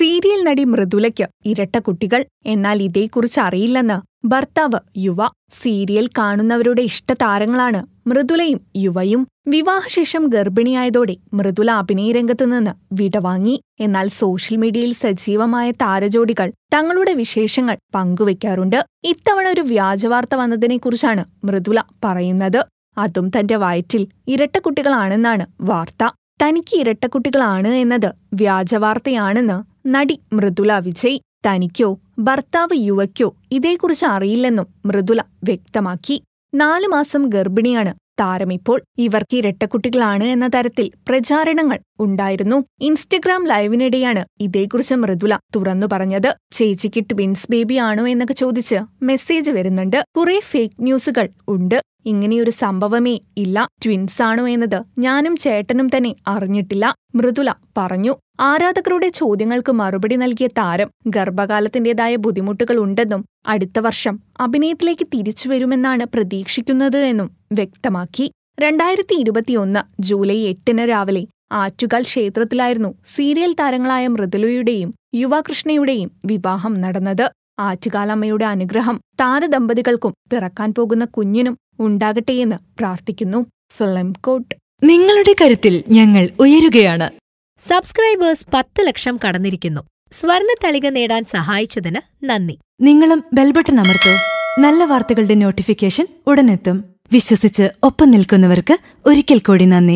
serial നടി മൃദുലയ്ക്ക് ഇരട്ട കുട്ടികൾ എന്നാൽ ഇതേക്കുറിച്ച് അറിയില്ലെന്ന് ഭർത്താവ് യുവ സീരിയൽ കാണുന്നവരുടെ ഇഷ്ടതാരങ്ങളാണ് മൃദുലയും യുവയും വിവാഹശേഷം ഗർഭിണിയായതോടെ മൃദുല അഭിനയരംഗത്തു നിന്ന് വിടവാങ്ങി എന്നാൽ സോഷ്യൽ മീഡിയയിൽ സജീവമായ താരജോഡികൾ തങ്ങളുടെ വിശേഷങ്ങൾ പങ്കുവയ്ക്കാറുണ്ട് ഇത്തവണ ഒരു വ്യാജവാർത്ത വന്നതിനെക്കുറിച്ചാണ് മൃദുല പറയുന്നത് അതും തന്റെ വയറ്റിൽ കുട്ടികളാണെന്നാണ് വാർത്ത തനിക്ക് ഇരട്ടക്കുട്ടികളാണ് എന്നത് വ്യാജവാർത്തയാണെന്ന് നടി മൃദുല വിജയ് തനിക്കോ ഭർത്താവ് യുവയ്ക്കോ ഇതേക്കുറിച്ച് അറിയില്ലെന്നും മൃദുല വ്യക്തമാക്കി നാലു മാസം ഗർഭിണിയാണ് താരമിപ്പോൾ ഇവർക്ക് ഇരട്ടക്കുട്ടികളാണ് എന്ന തരത്തിൽ പ്രചാരണങ്ങൾ ഉണ്ടായിരുന്നു ഇൻസ്റ്റഗ്രാം ലൈവിനിടെയാണ് ഇതേക്കുറിച്ച് മൃദുല തുറന്നു പറഞ്ഞത് ചേച്ചിക്ക് ട്വിൻസ് ബേബി ആണോ എന്നൊക്കെ ചോദിച്ച് മെസ്സേജ് വരുന്നുണ്ട് കുറെ ഫേക്ക് ന്യൂസുകൾ ഉണ്ട് ഇങ്ങനെയൊരു സംഭവമേ ഇല്ല ട്വിൻസാണോ എന്നത് ഞാനും ചേട്ടനും തന്നെ അറിഞ്ഞിട്ടില്ല മൃദുല പറഞ്ഞു ആരാധകരുടെ ചോദ്യങ്ങൾക്ക് മറുപടി നൽകിയ താരം ഗർഭകാലത്തിന്റേതായ ബുദ്ധിമുട്ടുകൾ ഉണ്ടെന്നും അടുത്ത വർഷം അഭിനയത്തിലേക്ക് തിരിച്ചു വരുമെന്നാണ് പ്രതീക്ഷിക്കുന്നത് എന്നും വ്യക്തമാക്കി രണ്ടായിരത്തി ഇരുപത്തിയൊന്ന് ജൂലൈ എട്ടിന് രാവിലെ ആറ്റുകാൽ ക്ഷേത്രത്തിലായിരുന്നു സീരിയൽ താരങ്ങളായ മൃദുലയുടെയും യുവാകൃഷ്ണയുടെയും വിവാഹം നടന്നത് ആറ്റുകാലമ്മയുടെ അനുഗ്രഹം താരദമ്പതികൾക്കും പിറക്കാൻ പോകുന്ന കുഞ്ഞിനും ഉണ്ടാകട്ടെയെന്ന് പ്രാർത്ഥിക്കുന്നു ഫിലിം കോട്ട് നിങ്ങളുടെ കരുത്തിൽ ഞങ്ങൾ ഉയരുകയാണ് സബ്സ്ക്രൈബേഴ്സ് പത്ത് ലക്ഷം കടന്നിരിക്കുന്നു സ്വർണ തളിക നേടാൻ സഹായിച്ചതിന് നന്ദി നിങ്ങളും ബെൽബട്ടൺ അമർത്തു നല്ല വാർത്തകളുടെ നോട്ടിഫിക്കേഷൻ ഉടനെത്തും വിശ്വസിച്ച് ഒപ്പം നിൽക്കുന്നവർക്ക് ഒരിക്കൽ കൂടി നന്ദി